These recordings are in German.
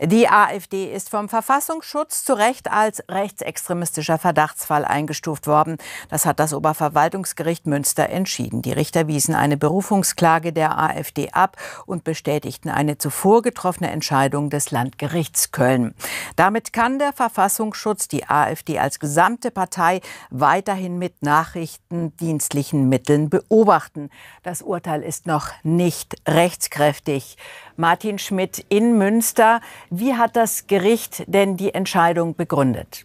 Die AfD ist vom Verfassungsschutz zu Recht als rechtsextremistischer Verdachtsfall eingestuft worden. Das hat das Oberverwaltungsgericht Münster entschieden. Die Richter wiesen eine Berufungsklage der AfD ab und bestätigten eine zuvor getroffene Entscheidung des Landgerichts Köln. Damit kann der Verfassungsschutz die AfD als gesamte Partei weiterhin mit nachrichtendienstlichen Mitteln beobachten. Das Urteil ist noch nicht rechtskräftig. Martin Schmidt in Münster. Wie hat das Gericht denn die Entscheidung begründet?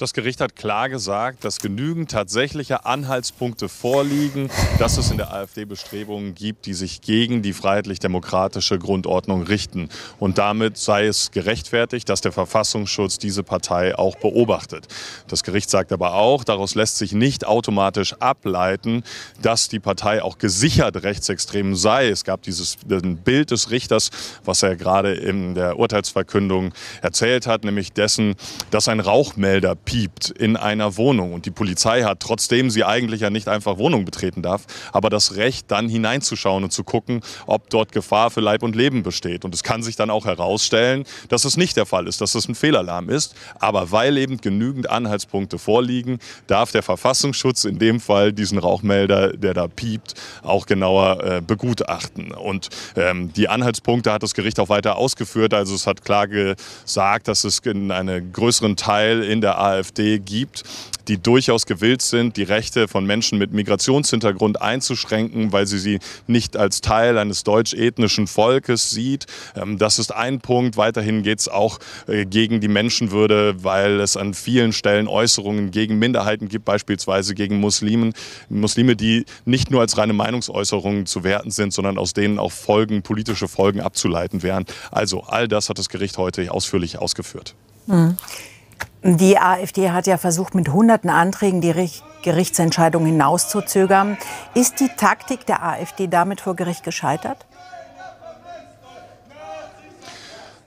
Das Gericht hat klar gesagt, dass genügend tatsächliche Anhaltspunkte vorliegen, dass es in der AfD Bestrebungen gibt, die sich gegen die freiheitlich-demokratische Grundordnung richten. Und damit sei es gerechtfertigt, dass der Verfassungsschutz diese Partei auch beobachtet. Das Gericht sagt aber auch, daraus lässt sich nicht automatisch ableiten, dass die Partei auch gesichert rechtsextrem sei. Es gab dieses Bild des Richters, was er gerade in der Urteilsverkündung erzählt hat, nämlich dessen, dass ein Rauchmelder piept in einer Wohnung und die Polizei hat, trotzdem sie eigentlich ja nicht einfach Wohnung betreten darf, aber das Recht, dann hineinzuschauen und zu gucken, ob dort Gefahr für Leib und Leben besteht. Und es kann sich dann auch herausstellen, dass es nicht der Fall ist, dass es ein Fehlalarm ist. Aber weil eben genügend Anhaltspunkte vorliegen, darf der Verfassungsschutz in dem Fall diesen Rauchmelder, der da piept, auch genauer äh, begutachten. Und ähm, die Anhaltspunkte hat das Gericht auch weiter ausgeführt. Also es hat klar gesagt, dass es in einem größeren Teil in der AfD AfD gibt, die durchaus gewillt sind, die Rechte von Menschen mit Migrationshintergrund einzuschränken, weil sie sie nicht als Teil eines deutsch-ethnischen Volkes sieht. Ähm, das ist ein Punkt. Weiterhin geht es auch äh, gegen die Menschenwürde, weil es an vielen Stellen Äußerungen gegen Minderheiten gibt, beispielsweise gegen Muslimen, Muslime, die nicht nur als reine Meinungsäußerungen zu werten sind, sondern aus denen auch Folgen, politische Folgen abzuleiten wären. Also all das hat das Gericht heute ausführlich ausgeführt. Mhm. Die AfD hat ja versucht, mit hunderten Anträgen die Gerichtsentscheidung hinauszuzögern. Ist die Taktik der AfD damit vor Gericht gescheitert?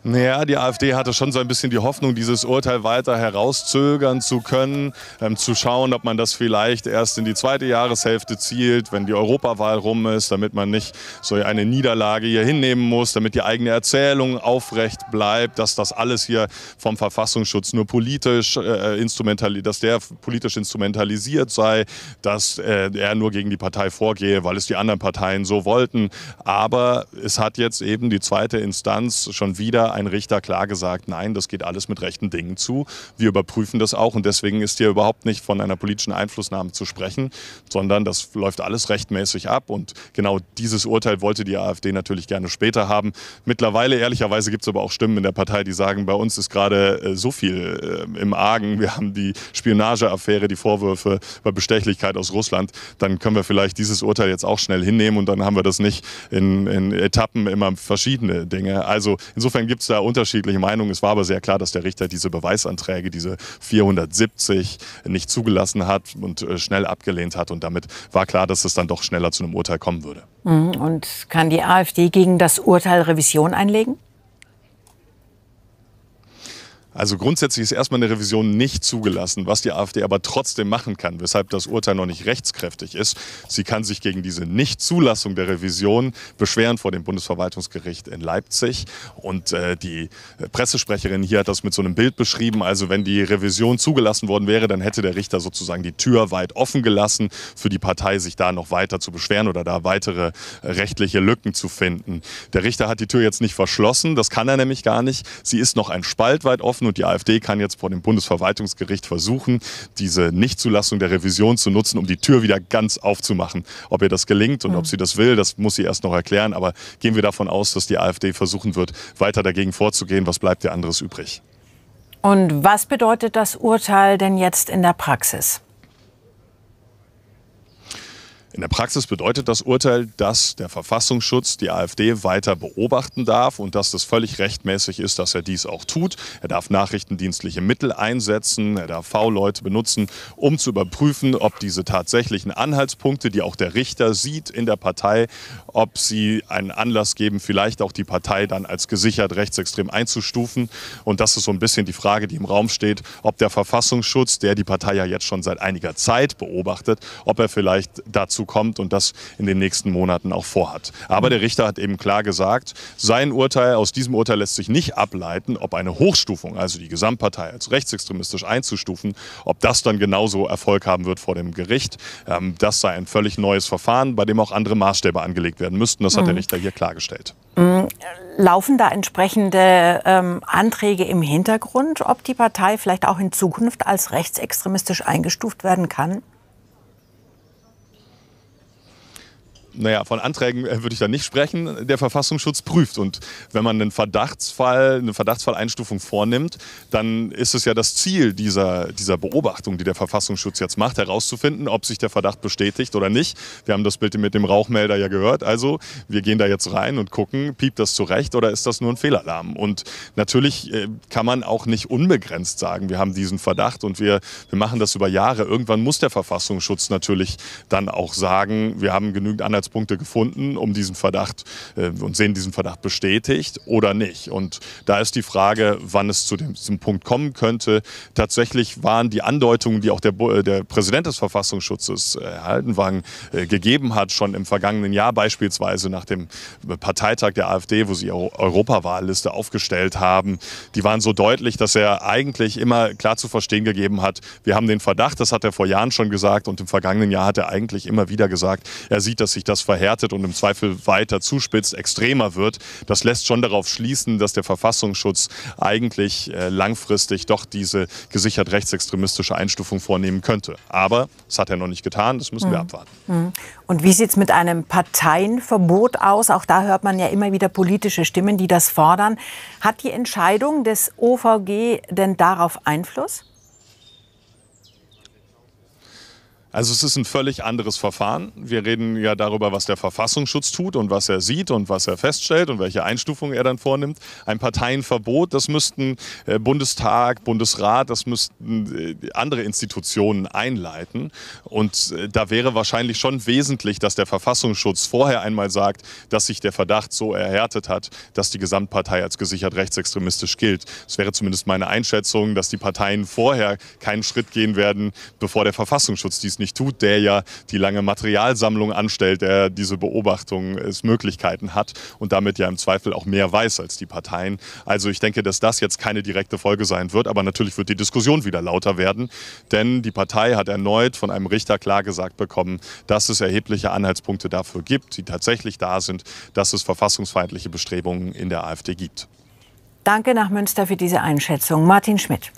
Naja, die AfD hatte schon so ein bisschen die Hoffnung, dieses Urteil weiter herauszögern zu können, ähm, zu schauen, ob man das vielleicht erst in die zweite Jahreshälfte zielt, wenn die Europawahl rum ist, damit man nicht so eine Niederlage hier hinnehmen muss, damit die eigene Erzählung aufrecht bleibt, dass das alles hier vom Verfassungsschutz nur politisch äh, instrumentalisiert, dass der politisch instrumentalisiert sei, dass äh, er nur gegen die Partei vorgehe, weil es die anderen Parteien so wollten. Aber es hat jetzt eben die zweite Instanz schon wieder ein Richter klar gesagt, nein, das geht alles mit rechten Dingen zu. Wir überprüfen das auch und deswegen ist hier überhaupt nicht von einer politischen Einflussnahme zu sprechen, sondern das läuft alles rechtmäßig ab und genau dieses Urteil wollte die AfD natürlich gerne später haben. Mittlerweile, ehrlicherweise, gibt es aber auch Stimmen in der Partei, die sagen, bei uns ist gerade äh, so viel äh, im Argen. Wir haben die Spionageaffäre, die Vorwürfe bei Bestechlichkeit aus Russland. Dann können wir vielleicht dieses Urteil jetzt auch schnell hinnehmen und dann haben wir das nicht in, in Etappen immer verschiedene Dinge. Also insofern gibt es da unterschiedliche Meinungen. Es war aber sehr klar, dass der Richter diese Beweisanträge, diese 470, nicht zugelassen hat und äh, schnell abgelehnt hat. Und damit war klar, dass es dann doch schneller zu einem Urteil kommen würde. Mhm. Und kann die AfD gegen das Urteil Revision einlegen? Also grundsätzlich ist erstmal eine Revision nicht zugelassen, was die AfD aber trotzdem machen kann, weshalb das Urteil noch nicht rechtskräftig ist. Sie kann sich gegen diese Nichtzulassung der Revision beschweren vor dem Bundesverwaltungsgericht in Leipzig. Und äh, die Pressesprecherin hier hat das mit so einem Bild beschrieben. Also wenn die Revision zugelassen worden wäre, dann hätte der Richter sozusagen die Tür weit offen gelassen für die Partei, sich da noch weiter zu beschweren oder da weitere äh, rechtliche Lücken zu finden. Der Richter hat die Tür jetzt nicht verschlossen, das kann er nämlich gar nicht. Sie ist noch ein Spalt weit offen zulassen. Und die AfD kann jetzt vor dem Bundesverwaltungsgericht versuchen, diese Nichtzulassung der Revision zu nutzen, um die Tür wieder ganz aufzumachen. Ob ihr das gelingt und mhm. ob sie das will, das muss sie erst noch erklären. Aber gehen wir davon aus, dass die AfD versuchen wird, weiter dagegen vorzugehen. Was bleibt ihr anderes übrig? Und was bedeutet das Urteil denn jetzt in der Praxis? In der Praxis bedeutet das Urteil, dass der Verfassungsschutz die AfD weiter beobachten darf und dass das völlig rechtmäßig ist, dass er dies auch tut. Er darf nachrichtendienstliche Mittel einsetzen, er darf V-Leute benutzen, um zu überprüfen, ob diese tatsächlichen Anhaltspunkte, die auch der Richter sieht in der Partei, ob sie einen Anlass geben, vielleicht auch die Partei dann als gesichert rechtsextrem einzustufen. Und das ist so ein bisschen die Frage, die im Raum steht, ob der Verfassungsschutz, der die Partei ja jetzt schon seit einiger Zeit beobachtet, ob er vielleicht dazu dazu kommt und das in den nächsten Monaten auch vorhat. Aber der Richter hat eben klar gesagt, sein Urteil, aus diesem Urteil lässt sich nicht ableiten, ob eine Hochstufung, also die Gesamtpartei als rechtsextremistisch einzustufen, ob das dann genauso Erfolg haben wird vor dem Gericht. Ähm, das sei ein völlig neues Verfahren, bei dem auch andere Maßstäbe angelegt werden müssten. Das hat der mhm. Richter hier klargestellt. Mhm. Laufen da entsprechende ähm, Anträge im Hintergrund, ob die Partei vielleicht auch in Zukunft als rechtsextremistisch eingestuft werden kann? naja, von Anträgen äh, würde ich da nicht sprechen, der Verfassungsschutz prüft. Und wenn man einen Verdachtsfall, eine Verdachtsfalleinstufung vornimmt, dann ist es ja das Ziel dieser, dieser Beobachtung, die der Verfassungsschutz jetzt macht, herauszufinden, ob sich der Verdacht bestätigt oder nicht. Wir haben das Bild mit dem Rauchmelder ja gehört. Also wir gehen da jetzt rein und gucken, piept das zurecht oder ist das nur ein Fehlalarm? Und natürlich äh, kann man auch nicht unbegrenzt sagen, wir haben diesen Verdacht und wir, wir machen das über Jahre. Irgendwann muss der Verfassungsschutz natürlich dann auch sagen, wir haben genügend Anhaltspunkte Anhaltspunkte gefunden, um diesen Verdacht äh, und sehen diesen Verdacht bestätigt oder nicht. Und da ist die Frage, wann es zu dem, diesem Punkt kommen könnte. Tatsächlich waren die Andeutungen, die auch der, äh, der Präsident des Verfassungsschutzes äh, Haldenwang äh, gegeben hat, schon im vergangenen Jahr beispielsweise nach dem Parteitag der AfD, wo sie ihre Europawahlliste aufgestellt haben, die waren so deutlich, dass er eigentlich immer klar zu verstehen gegeben hat, wir haben den Verdacht, das hat er vor Jahren schon gesagt und im vergangenen Jahr hat er eigentlich immer wieder gesagt, er sieht, dass sich das das verhärtet und im Zweifel weiter zuspitzt, extremer wird, das lässt schon darauf schließen, dass der Verfassungsschutz eigentlich äh, langfristig doch diese gesichert rechtsextremistische Einstufung vornehmen könnte. Aber das hat er noch nicht getan, das müssen mhm. wir hm. abwarten. Hm. Und wie sieht es mit einem Parteienverbot aus? Auch da hört man ja immer wieder politische Stimmen, die das fordern. Hat die Entscheidung des OVG denn darauf Einfluss? Also es ist ein völlig anderes Verfahren. Wir reden ja darüber, was der Verfassungsschutz tut und was er sieht und was er feststellt und welche Einstufung er dann vornimmt. Ein Parteienverbot, das müssten äh, Bundestag, Bundesrat, das müssten äh, andere Institutionen einleiten. Und äh, da wäre wahrscheinlich schon wesentlich, dass der Verfassungsschutz vorher einmal sagt, dass sich der Verdacht so erhärtet hat, dass die Gesamtpartei als gesichert rechtsextremistisch gilt. Es wäre zumindest meine Einschätzung, dass die Parteien vorher keinen Schritt gehen werden, bevor der Verfassungsschutz dies nicht nicht tut, der ja die lange Materialsammlung anstellt, der diese Beobachtungsmöglichkeiten äh, hat und damit ja im Zweifel auch mehr weiß als die Parteien. Also ich denke, dass das jetzt keine direkte Folge sein wird, aber natürlich wird die Diskussion wieder lauter werden, denn die Partei hat erneut von einem Richter klar gesagt bekommen, dass es erhebliche Anhaltspunkte dafür gibt, die tatsächlich da sind, dass es verfassungsfeindliche Bestrebungen in der AfD gibt. Danke nach Münster für diese Einschätzung. Martin Schmidt.